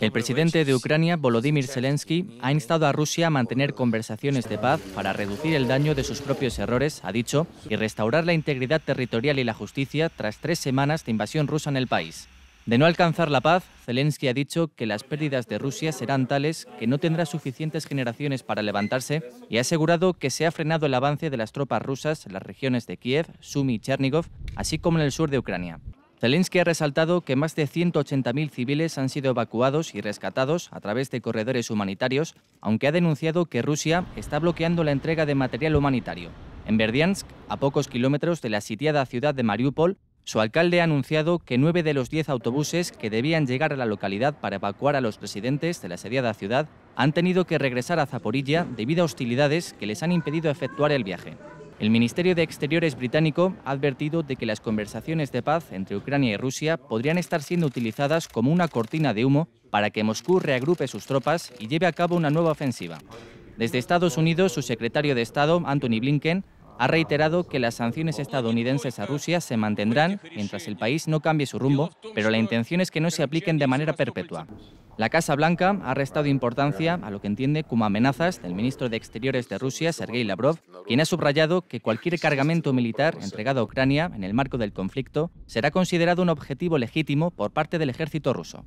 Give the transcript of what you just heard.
El presidente de Ucrania, Volodymyr Zelensky, ha instado a Rusia a mantener conversaciones de paz para reducir el daño de sus propios errores, ha dicho, y restaurar la integridad territorial y la justicia tras tres semanas de invasión rusa en el país. De no alcanzar la paz, Zelensky ha dicho que las pérdidas de Rusia serán tales que no tendrá suficientes generaciones para levantarse y ha asegurado que se ha frenado el avance de las tropas rusas en las regiones de Kiev, Sumy y Chernigov, así como en el sur de Ucrania. Zelensky ha resaltado que más de 180.000 civiles han sido evacuados y rescatados a través de corredores humanitarios, aunque ha denunciado que Rusia está bloqueando la entrega de material humanitario. En Berdiansk, a pocos kilómetros de la sitiada ciudad de Mariupol, su alcalde ha anunciado que nueve de los diez autobuses que debían llegar a la localidad para evacuar a los residentes de la asediada ciudad han tenido que regresar a Zaporilla debido a hostilidades que les han impedido efectuar el viaje. El Ministerio de Exteriores británico ha advertido de que las conversaciones de paz entre Ucrania y Rusia podrían estar siendo utilizadas como una cortina de humo para que Moscú reagrupe sus tropas y lleve a cabo una nueva ofensiva. Desde Estados Unidos, su secretario de Estado, Anthony Blinken, ha reiterado que las sanciones estadounidenses a Rusia se mantendrán mientras el país no cambie su rumbo, pero la intención es que no se apliquen de manera perpetua. La Casa Blanca ha restado importancia a lo que entiende como amenazas del ministro de Exteriores de Rusia, Sergei Lavrov, quien ha subrayado que cualquier cargamento militar entregado a Ucrania en el marco del conflicto será considerado un objetivo legítimo por parte del ejército ruso.